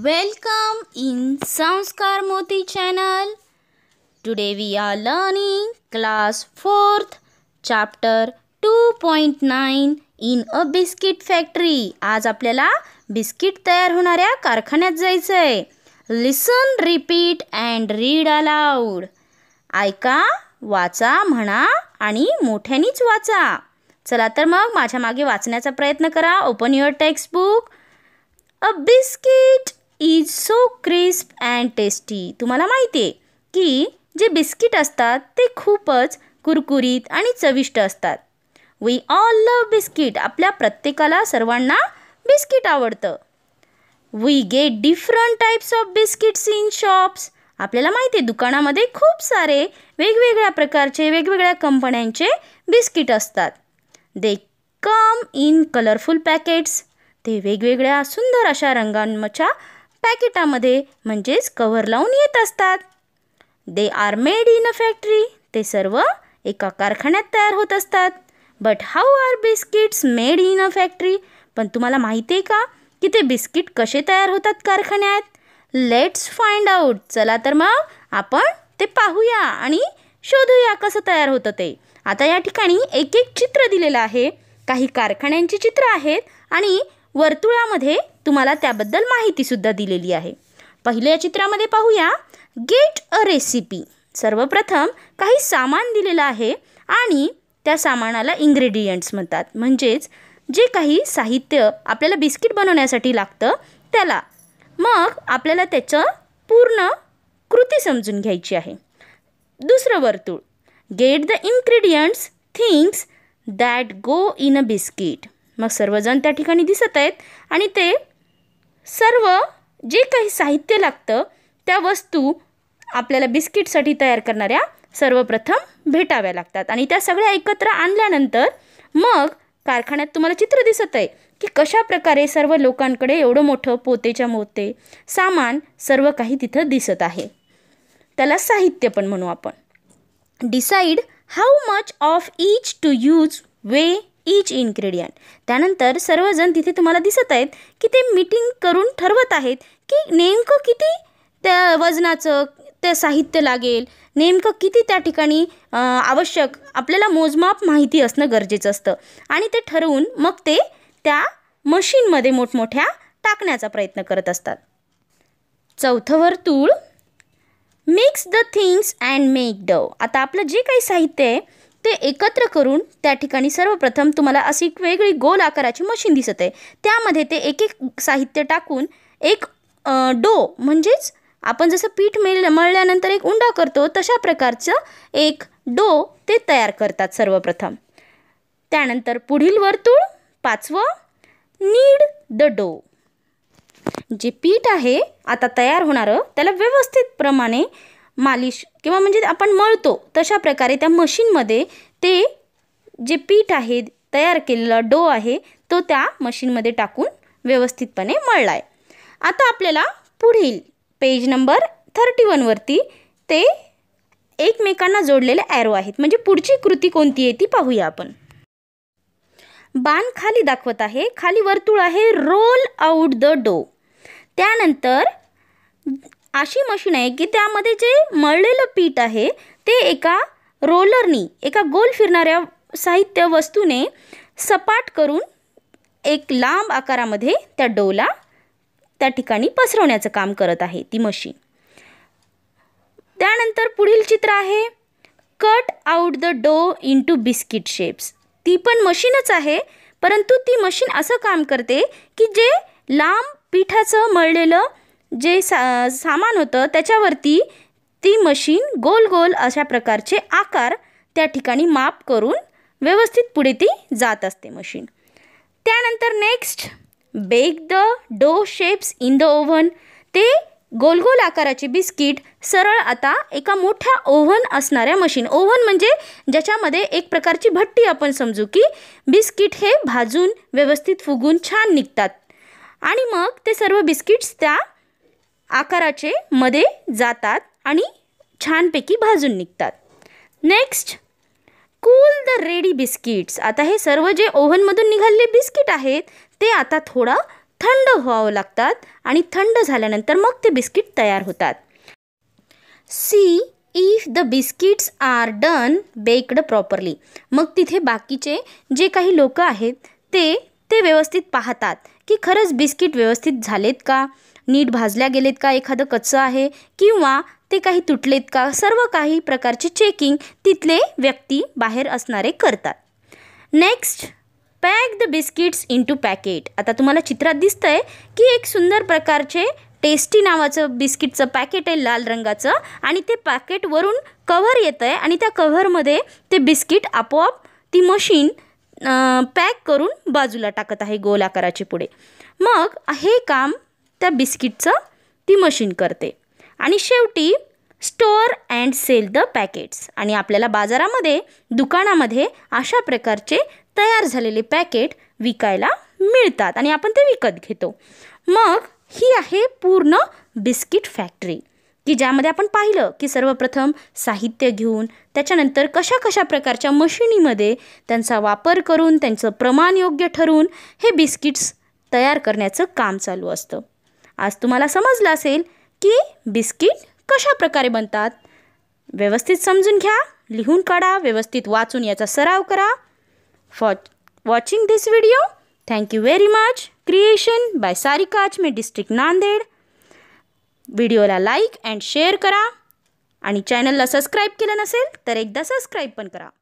welcome Sanskar Moti channel today we are learning class fourth chapter two point nine in a biscuit factory आज आपल्याला biscuit तयार होणाऱ्या कारखान्यात जायचं आहे listen repeat and read aloud ऐका वाचा म्हणा आणि मोठ्यानीच वाचा चला तर मग माझ्या मागे वाचण्याचा प्रयत्न करा open your textbook a biscuit is so crisp and tasty तुम्हाला माहिती आहे की जे बिस्किट असतात ते खूपच कुरकुरीत आणि चविष्ट असतात वी ऑल लव बिस्किट आपल्या प्रत्येकाला सर्वांना बिस्किट आवडतं we get different types of biscuits in shops आपल्याला माहिती आहे दुकानामध्ये खूप सारे वेगवेगळ्या प्रकारचे वेगवेगळ्या कंपन्यांचे बिस्किट असतात they come in colourful packets ते वेगवेगळ्या सुंदर अशा रंगांच्या पॅकेटामध्ये म्हणजेच कव्हर लावून येत असतात they are made in a factory ते सर्व एका कारखान्यात तयार होत असतात but how are biscuits made in a factory पण तुम्हाला माहिती आहे का की ते बिस्किट कसे तयार होतात कारखान्यात लेट्स फाइंड आऊट चला तर मग आपण ते पाहूया आणि शोधूया कसं तयार होतं ते आता या ठिकाणी एक एक चित्र दिलेलं आहे काही कारखान्यांची चित्र आहेत आणि वर्तुळामध्ये तुम्हाला त्याबद्दल माहितीसुद्धा दिलेली आहे पहिल्या चित्रामध्ये पाहूया गेट अ रेसिपी सर्वप्रथम काही सामान दिलेलं आहे आणि त्या सामानाला इंग्रेडियंट्स म्हणतात म्हणजेच जे काही साहित्य आपल्याला बिस्किट बनवण्यासाठी लागतं त्याला मग आपल्याला त्याचं पूर्ण कृती समजून घ्यायची आहे दुसरं वर्तुळ get the ingredients things that go in a biscuit मग सर्वजण त्या ठिकाणी दिसत आहेत आणि ते सर्व जे काही साहित्य लागतं त्या वस्तू आपल्याला बिस्किटसाठी तयार करणाऱ्या सर्वप्रथम भेटाव्या लागतात आणि त्या सगळ्या एकत्र आणल्यानंतर मग कारखान्यात तुम्हाला चित्र दिसत आहे की कशा प्रकारे सर्व लोकांकडे एवढं मोठं पोतेच्या मोते सामान सर्व काही तिथं दिसत आहे त्याला साहित्य पण म्हणू आपण decide how much of each to use weigh each ingredient त्यानंतर सर्वजण तिथे तुम्हाला दिसत आहेत की ते मीटिंग करून ठरवत आहेत की नेमकं किती त्या वजनाचं ते साहित्य लागेल नेमकं किती त्या ठिकाणी आवश्यक आपल्याला मोजमाप माहिती असणं गरजेचं असतं आणि ते ठरवून मग ते त्या मशीनमध्ये मोठमोठ्या टाकण्याचा प्रयत्न करत असतात चौथं वर्तुळ mix the things and make dough आता आपलं जे काही साहित्य आहे ते एकत्र करून त्या ठिकाणी सर्वप्रथम तुम्हाला अशी एक वेगळी गोल आकाराची मशीन दिसत आहे त्यामध्ये ते एक एक साहित्य टाकून एक डो म्हणजेच आपण जसं पीठ मिळ मळल्यानंतर एक उंडा करतो तशा प्रकारचं एक डो ते तयार करतात सर्वप्रथम त्यानंतर पुढील वर्तुळ पाचवं नीड द डो जे पीठ आहे आता तयार होणारं त्याला व्यवस्थितप्रमाणे मालिश किंवा म्हणजे आपण मळतो तशा प्रकारे त्या मशीनमध्ये ते जे पीठ आहे तयार केलेला डो आहे तो त्या मशीनमध्ये टाकून व्यवस्थितपणे मळला आहे आता आपल्याला पुढील पेज नंबर थर्टी वनवरती ते एकमेकांना जोडलेले ॲरो आहेत म्हणजे पुढची कृती कोणती आहे ती पाहूया आपण बाण खाली दाखवत आहे खाली वर्तुळ आहे रोल आऊट द डो त्यानंतर अशी मशीन आहे की त्यामध्ये जे मळलेलं पीठ आहे ते एका रोलरनी एका गोल फिरणाऱ्या साहित्य वस्तूने सपाट करून एक लांब आकारामध्ये त्या डोला त्या ठिकाणी पसरवण्याचं काम करत आहे ती मशीन त्यानंतर पुढील चित्र आहे cut out the dough to biscuit shapes ती पण मशीनच आहे परंतु ती मशीन असं काम करते की जे लांब पिठाचं मळलेलं जे सा सामान होतं त्याच्यावरती ती मशीन गोल गोल अशा प्रकारचे आकार त्या ठिकाणी माप करून व्यवस्थित पुढे ती जात असते मशीन त्यानंतर next bake the dough shapes in the oven ते गोल गोल आकाराचे बिस्किट सरळ आता एका मोठ्या ओव्हन असणाऱ्या मशीन ओव्हन म्हणजे ज्याच्यामध्ये एक प्रकारची भट्टी आपण समजू की बिस्किट हे भाजून व्यवस्थित फुगून छान निघतात आणि मग ते सर्व बिस्किट्स त्या आकाराचे मध्ये जातात आणि छानपैकी भाजून निघतात next cool the ready biscuits आता हे सर्व जे ओव्हनमधून निघालेले बिस्किट आहेत ते आता थोडा थंड व्हावं लागतात आणि थंड झाल्यानंतर मग ते बिस्किट तयार होतात see if the biscuits are done baked properly मग तिथे बाकीचे जे काही लोक आहेत ते ते व्यवस्थित पाहतात की खरंच बिस्किट व्यवस्थित झालेत का नीट भाजल्या गेलेत का एखादं कच्चं आहे किंवा ते काही तुटलेत का सर्व काही प्रकारचे चेकिंग तिथले व्यक्ती बाहेर असणारे करतात next pack the biscuits into packet आता तुम्हाला चित्रात दिसतं आहे की एक सुंदर प्रकारचे टेस्टी नावाचं बिस्किटचं पॅकेट आहे लाल रंगाचं आणि ते पॅकेटवरून कव्हर येतं आहे आणि त्या कव्हरमध्ये ते बिस्किट आपोआप ती मशीन पॅक करून बाजूला टाकत आहे गोल आकाराचे पुढे मग हे काम त्या बिस्किटचं ती मशीन करते आणि शेवटी store and sell the packets आणि आपल्याला बाजारामध्ये दुकानामध्ये अशा प्रकारचे तयार झालेले पॅकेट विकायला मिळतात आणि आपण ते विकत घेतो मग ही आहे पूर्ण बिस्किट फॅक्टरी की ज्यामध्ये आपण पाहिलं की सर्वप्रथम साहित्य घेऊन त्याच्यानंतर कशा कशा प्रकारच्या मशिनीमध्ये त्यांचा वापर करून त्यांचं प्रमाण योग्य ठरवून हे बिस्किट्स तयार करण्याचं काम चालू असतं आज तुम्हाला समजलं असेल की बिस्किट कशा प्रकारे बनतात व्यवस्थित समजून घ्या लिहून काढा व्यवस्थित वाचून याचा सराव करा for watching this video thank you very much creation by सारिकाच मी डिस्ट्रिक्ट नांदेड व्हिडिओला लाईक अँड शेअर करा आणि चॅनलला सबस्क्राईब केलं नसेल तर एकदा सबस्क्राईब पण करा